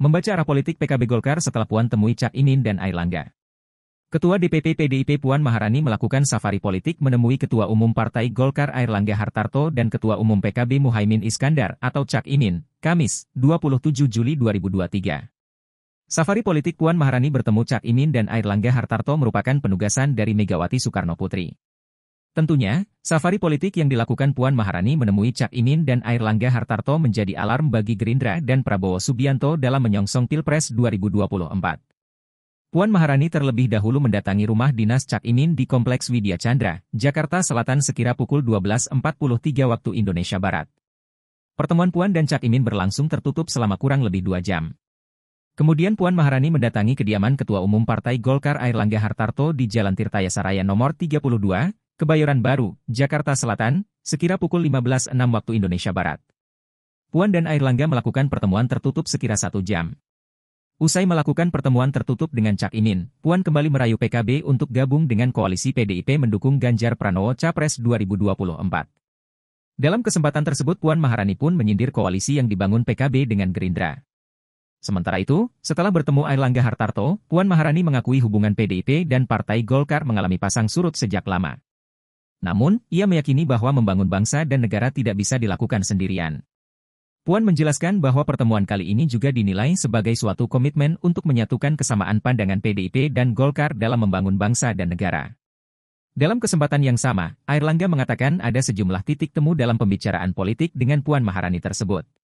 Membaca arah politik PKB Golkar setelah Puan temui Cak Imin dan Airlangga. Ketua DPP PDIP Puan Maharani melakukan safari politik menemui Ketua Umum Partai Golkar Airlangga Hartarto dan Ketua Umum PKB Muhaimin Iskandar atau Cak Imin, Kamis, 27 Juli 2023. Safari politik Puan Maharani bertemu Cak Imin dan Airlangga Hartarto merupakan penugasan dari Megawati Soekarno Putri. Tentunya, Safari politik yang dilakukan Puan Maharani menemui Cak Imin dan Air Langga Hartarto menjadi alarm bagi Gerindra dan Prabowo Subianto dalam menyongsong Pilpres 2024. Puan Maharani terlebih dahulu mendatangi rumah dinas Cak Imin di Kompleks Widya Chandra, Jakarta Selatan sekira pukul 12.43 waktu Indonesia Barat. Pertemuan Puan dan Cak Imin berlangsung tertutup selama kurang lebih dua jam. Kemudian Puan Maharani mendatangi kediaman Ketua Umum Partai Golkar Air Langga Hartarto di Jalan Tirtaya Saraya nomor 32, Kebayoran Baru, Jakarta Selatan, sekira pukul 15.06 waktu Indonesia Barat. Puan dan Airlangga melakukan pertemuan tertutup sekira satu jam. Usai melakukan pertemuan tertutup dengan Cak Imin, Puan kembali merayu PKB untuk gabung dengan koalisi PDIP mendukung Ganjar Pranowo Capres 2024. Dalam kesempatan tersebut Puan Maharani pun menyindir koalisi yang dibangun PKB dengan Gerindra. Sementara itu, setelah bertemu Airlangga Hartarto, Puan Maharani mengakui hubungan PDIP dan Partai Golkar mengalami pasang surut sejak lama. Namun, ia meyakini bahwa membangun bangsa dan negara tidak bisa dilakukan sendirian. Puan menjelaskan bahwa pertemuan kali ini juga dinilai sebagai suatu komitmen untuk menyatukan kesamaan pandangan PDIP dan Golkar dalam membangun bangsa dan negara. Dalam kesempatan yang sama, Airlangga mengatakan ada sejumlah titik temu dalam pembicaraan politik dengan Puan Maharani tersebut.